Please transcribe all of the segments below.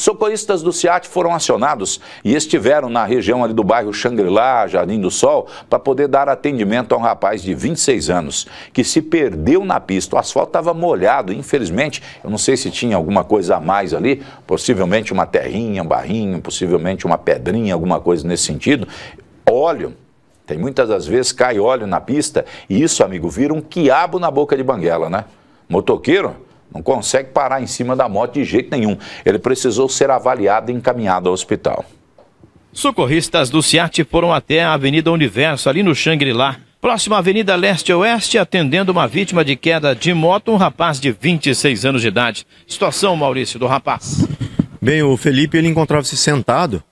Socorristas do SEAT foram acionados e estiveram na região ali do bairro Xangri-Lá, Jardim do Sol, para poder dar atendimento a um rapaz de 26 anos que se perdeu na pista. O asfalto estava molhado, infelizmente, eu não sei se tinha alguma coisa a mais ali, possivelmente uma terrinha, um barrinho, possivelmente uma pedrinha, alguma coisa nesse sentido. Óleo, tem muitas das vezes cai óleo na pista e isso, amigo, vira um quiabo na boca de banguela, né? Motoqueiro não consegue parar em cima da moto de jeito nenhum. Ele precisou ser avaliado e encaminhado ao hospital. Socorristas do Ciat foram até a Avenida Universo, ali no Xangri-Lá, Próxima Avenida Leste-Oeste, atendendo uma vítima de queda de moto, um rapaz de 26 anos de idade. Situação, Maurício, do rapaz. Bem, o Felipe ele encontrava-se sentado,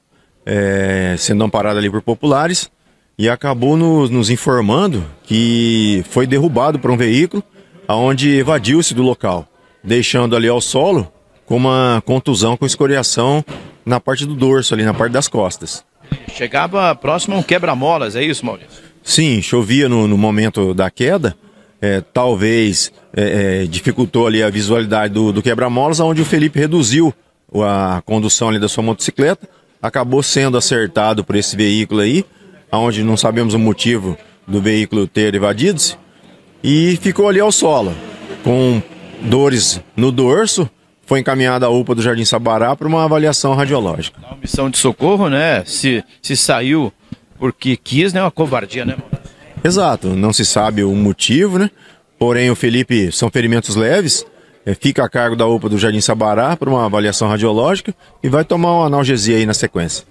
é, sendo amparado ali por populares, e acabou nos, nos informando que foi derrubado por um veículo, aonde evadiu-se do local deixando ali ao solo com uma contusão com escoriação na parte do dorso, ali na parte das costas. Chegava próximo a um quebra-molas, é isso, Maurício? Sim, chovia no, no momento da queda, é, talvez é, é, dificultou ali a visualidade do, do quebra-molas, onde o Felipe reduziu a condução ali da sua motocicleta, acabou sendo acertado por esse veículo aí, onde não sabemos o motivo do veículo ter evadido-se, e ficou ali ao solo, com dores no dorso, foi encaminhada à UPA do Jardim Sabará para uma avaliação radiológica. Uma missão de socorro, né? Se, se saiu porque quis, né? Uma covardia, né? Exato, não se sabe o motivo, né? Porém, o Felipe são ferimentos leves, eh, fica a cargo da UPA do Jardim Sabará para uma avaliação radiológica e vai tomar uma analgesia aí na sequência.